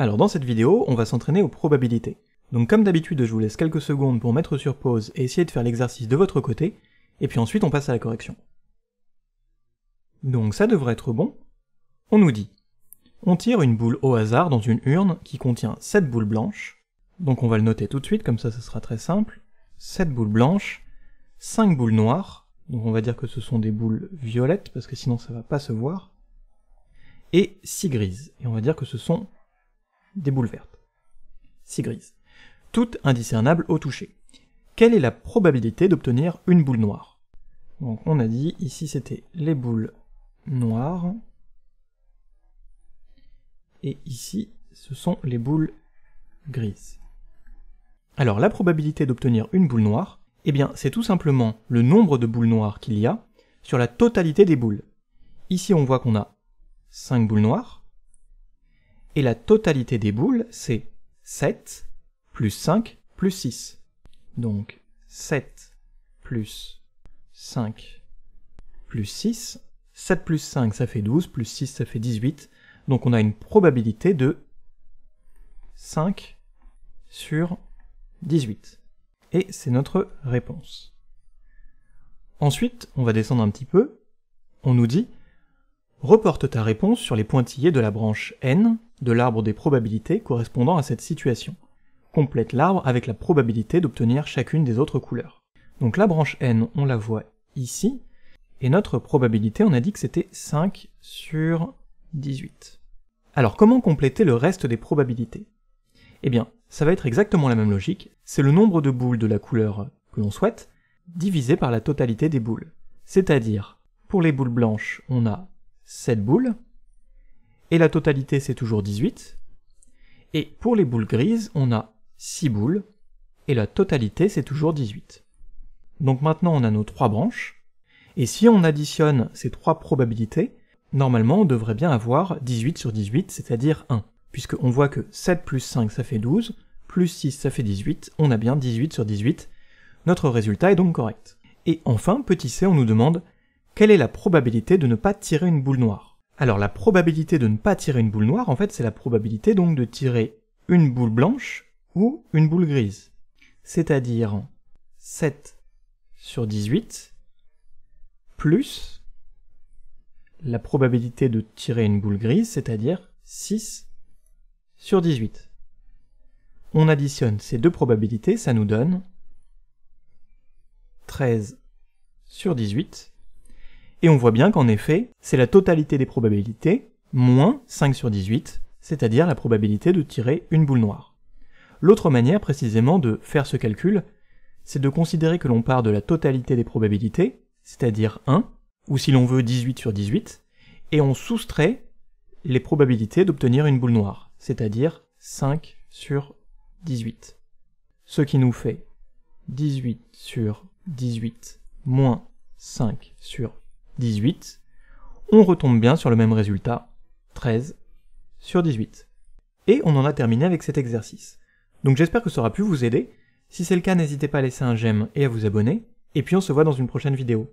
Alors dans cette vidéo, on va s'entraîner aux probabilités. Donc comme d'habitude, je vous laisse quelques secondes pour mettre sur pause et essayer de faire l'exercice de votre côté, et puis ensuite on passe à la correction. Donc ça devrait être bon. On nous dit on tire une boule au hasard dans une urne qui contient 7 boules blanches. Donc on va le noter tout de suite, comme ça, ça sera très simple. 7 boules blanches, 5 boules noires. Donc on va dire que ce sont des boules violettes, parce que sinon ça va pas se voir. Et 6 grises. Et on va dire que ce sont des boules vertes. Si grises. Toutes indiscernables au toucher. Quelle est la probabilité d'obtenir une boule noire Donc on a dit, ici c'était les boules noires. Et ici, ce sont les boules grises. Alors la probabilité d'obtenir une boule noire, eh bien c'est tout simplement le nombre de boules noires qu'il y a sur la totalité des boules. Ici on voit qu'on a 5 boules noires, et la totalité des boules, c'est 7 plus 5 plus 6. Donc 7 plus 5 plus 6. 7 plus 5, ça fait 12, plus 6, ça fait 18. Donc on a une probabilité de 5 sur 18. Et c'est notre réponse. Ensuite, on va descendre un petit peu. On nous dit « Reporte ta réponse sur les pointillés de la branche n de l'arbre des probabilités correspondant à cette situation. Complète l'arbre avec la probabilité d'obtenir chacune des autres couleurs. Donc la branche n, on la voit ici, et notre probabilité, on a dit que c'était 5 sur 18. Alors comment compléter le reste des probabilités Eh bien, ça va être exactement la même logique, c'est le nombre de boules de la couleur que l'on souhaite, divisé par la totalité des boules. C'est-à-dire, pour les boules blanches, on a 7 boules, et la totalité c'est toujours 18. Et pour les boules grises, on a 6 boules, et la totalité c'est toujours 18. Donc maintenant on a nos 3 branches, et si on additionne ces 3 probabilités, normalement on devrait bien avoir 18 sur 18, c'est-à-dire 1, puisqu'on voit que 7 plus 5 ça fait 12, plus 6 ça fait 18, on a bien 18 sur 18, notre résultat est donc correct. Et enfin, petit c, on nous demande quelle est la probabilité de ne pas tirer une boule noire alors la probabilité de ne pas tirer une boule noire, en fait, c'est la probabilité donc de tirer une boule blanche ou une boule grise. C'est-à-dire 7 sur 18 plus la probabilité de tirer une boule grise, c'est-à-dire 6 sur 18. On additionne ces deux probabilités, ça nous donne 13 sur 18 et on voit bien qu'en effet, c'est la totalité des probabilités, moins 5 sur 18, c'est-à-dire la probabilité de tirer une boule noire. L'autre manière précisément de faire ce calcul, c'est de considérer que l'on part de la totalité des probabilités, c'est-à-dire 1, ou si l'on veut 18 sur 18, et on soustrait les probabilités d'obtenir une boule noire, c'est-à-dire 5 sur 18. Ce qui nous fait 18 sur 18 moins 5 sur 18, on retombe bien sur le même résultat, 13 sur 18. Et on en a terminé avec cet exercice. Donc j'espère que ça aura pu vous aider. Si c'est le cas, n'hésitez pas à laisser un j'aime et à vous abonner. Et puis on se voit dans une prochaine vidéo.